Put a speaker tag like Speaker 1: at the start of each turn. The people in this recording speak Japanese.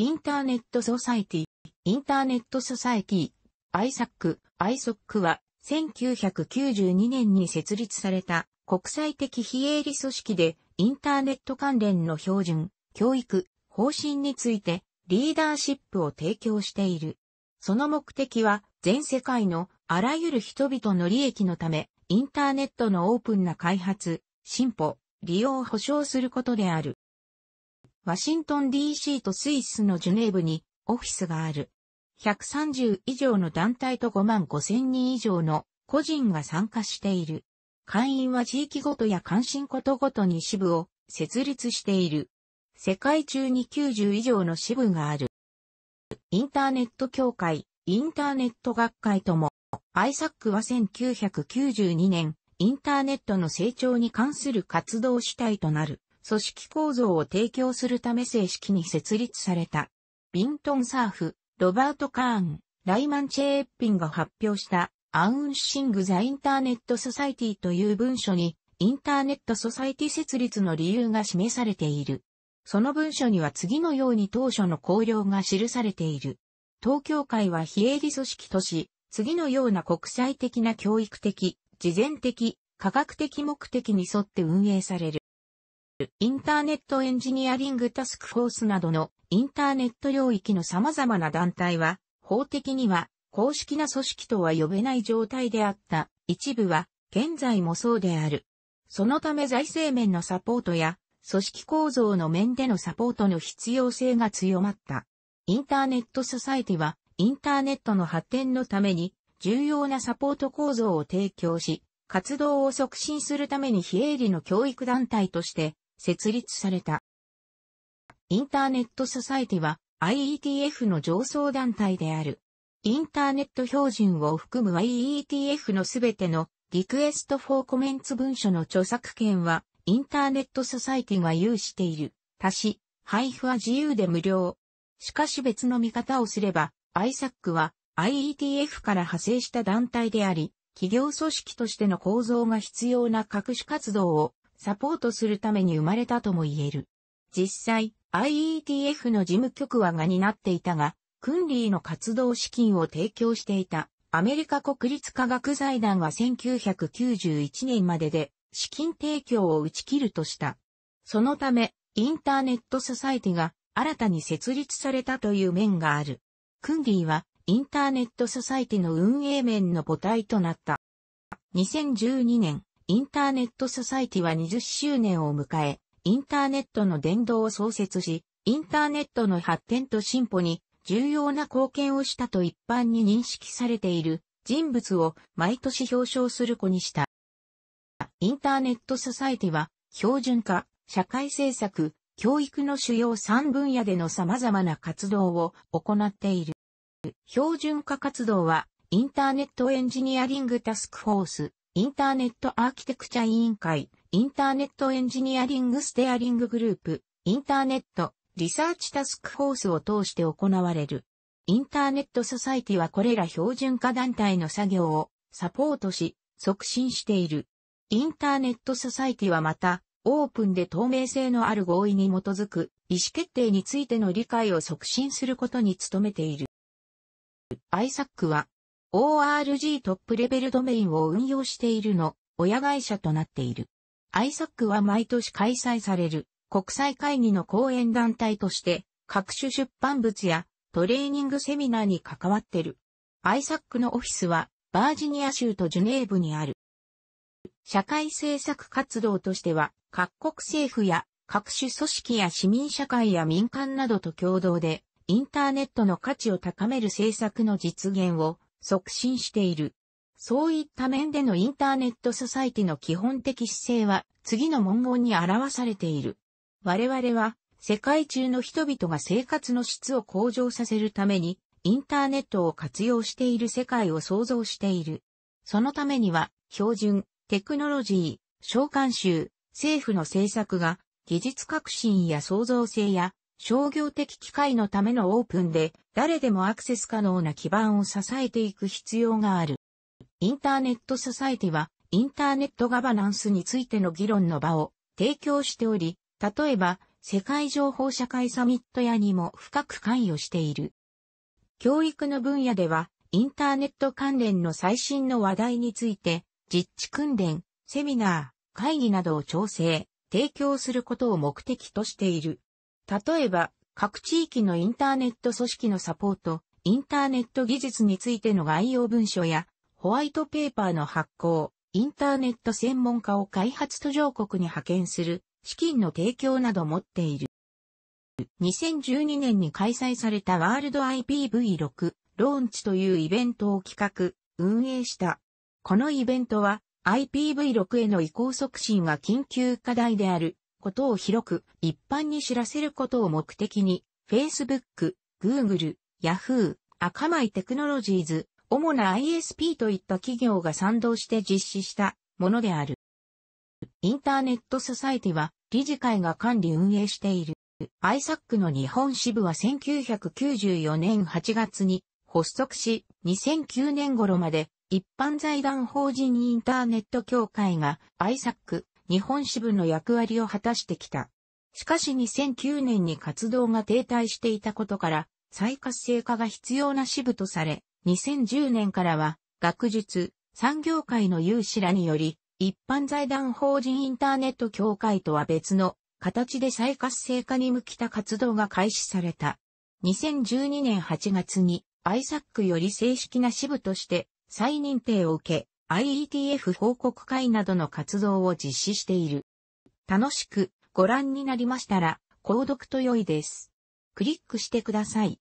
Speaker 1: インターネットソサイティ、インターネットソサイティ、ISAC、ISOC は1992年に設立された国際的非営利組織でインターネット関連の標準、教育、方針についてリーダーシップを提供している。その目的は全世界のあらゆる人々の利益のためインターネットのオープンな開発、進歩、利用を保障することである。ワシントン DC とスイスのジュネーブにオフィスがある。130以上の団体と5万5千人以上の個人が参加している。会員は地域ごとや関心ことごとに支部を設立している。世界中に90以上の支部がある。インターネット協会、インターネット学会とも、アイサックは1992年、インターネットの成長に関する活動主体となる。組織構造を提供するため正式に設立された。ビントン・サーフ、ロバート・カーン、ライマン・チェーッピンが発表したアウンシング・ザ・インターネット・ソサイティという文書に、インターネット・ソサイティ設立の理由が示されている。その文書には次のように当初の綱領が記されている。東京会は非営利組織とし、次のような国際的な教育的、事前的、科学的目的に沿って運営される。インターネットエンジニアリングタスクフォースなどのインターネット領域の様々な団体は、法的には公式な組織とは呼べない状態であった一部は現在もそうである。そのため財政面のサポートや組織構造の面でのサポートの必要性が強まった。インターネットソサイティはインターネットの発展のために重要なサポート構造を提供し、活動を促進するために非営利の教育団体として設立された。インターネットソサイティは IETF の上層団体である。インターネット標準を含む IETF のすべてのリクエストフォーコメンツ文書の著作権はインターネットソサイティが有している。たし、配布は自由で無料。しかし別の見方をすれば、ISAC は IETF から派生した団体であり、企業組織としての構造が必要な各種活動をサポートするために生まれたとも言える。実際、IETF の事務局はが担っていたが、クンリーの活動資金を提供していたアメリカ国立科学財団は1991年までで資金提供を打ち切るとした。そのため、インターネットソサイティが新たに設立されたという面がある。クンリーはインターネットソサイティの運営面の母体となった。2012年、インターネットソサイティは20周年を迎え、インターネットの伝道を創設し、インターネットの発展と進歩に重要な貢献をしたと一般に認識されている人物を毎年表彰する子にした。インターネットソサイティは、標準化、社会政策、教育の主要3分野での様々な活動を行っている。標準化活動は、インターネットエンジニアリングタスクフォース、インターネットアーキテクチャ委員会、インターネットエンジニアリングステアリンググループ、インターネット、リサーチタスクフォースを通して行われる。インターネットソサイティはこれら標準化団体の作業をサポートし、促進している。インターネットソサイティはまた、オープンで透明性のある合意に基づく意思決定についての理解を促進することに努めている。アイサックは ORG トップレベルドメインを運用しているの、親会社となっている。ISAC は毎年開催される国際会議の講演団体として各種出版物やトレーニングセミナーに関わってる。ISAC のオフィスはバージニア州とジュネーブにある。社会政策活動としては各国政府や各種組織や市民社会や民間などと共同でインターネットの価値を高める政策の実現を促進している。そういった面でのインターネットソサイティの基本的姿勢は次の文言に表されている。我々は世界中の人々が生活の質を向上させるためにインターネットを活用している世界を創造している。そのためには標準、テクノロジー、召喚集、政府の政策が技術革新や創造性や商業的機会のためのオープンで誰でもアクセス可能な基盤を支えていく必要がある。インターネットソサイティはインターネットガバナンスについての議論の場を提供しており、例えば世界情報社会サミットやにも深く関与している。教育の分野ではインターネット関連の最新の話題について実地訓練、セミナー、会議などを調整、提供することを目的としている。例えば、各地域のインターネット組織のサポート、インターネット技術についての概要文書や、ホワイトペーパーの発行、インターネット専門家を開発途上国に派遣する、資金の提供など持っている。2012年に開催されたワールド IPv6 ローンチというイベントを企画、運営した。このイベントは IPv6 への移行促進が緊急課題であることを広く一般に知らせることを目的に、Facebook、Google、Yahoo、赤米テクノロジーズ、主な ISP といった企業が賛同して実施したものである。インターネットソサイティは理事会が管理運営している。ISAC の日本支部は1994年8月に発足し、2009年頃まで一般財団法人インターネット協会が ISAC 日本支部の役割を果たしてきた。しかし2009年に活動が停滞していたことから、再活性化が必要な支部とされ、2010年からは、学術、産業界の有志らにより、一般財団法人インターネット協会とは別の形で再活性化に向きた活動が開始された。2012年8月にアイサックより正式な支部として再認定を受け、IETF 報告会などの活動を実施している。楽しくご覧になりましたら、購読と良いです。クリックしてください。